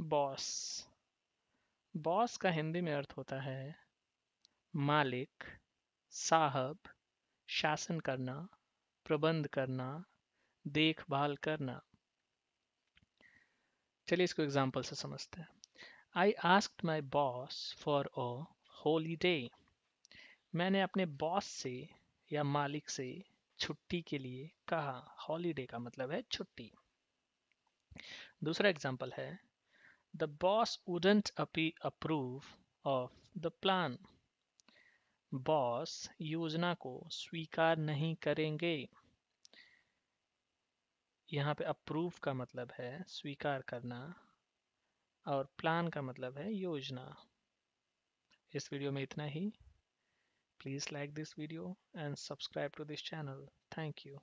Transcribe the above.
Boss boss का हिंदी में अर्थ होता है मालिक साहब शासन करना प्रबंध करना देखभाल करना चलिए इसको एग्जाम्पल से समझते हैं I ask my boss for a day मैंने अपने बॉस से या मालिक से छुट्टी के लिए कहा हॉलीडे का मतलब है छुट्टी दूसरा एग्जाम्पल है The boss wouldn't approve of the plan. Boss योजना को स्वीकार नहीं करेंगे यहाँ पे अप्रूव का मतलब है स्वीकार करना और प्लान का मतलब है योजना इस वीडियो में इतना ही please like this video and subscribe to this channel thank you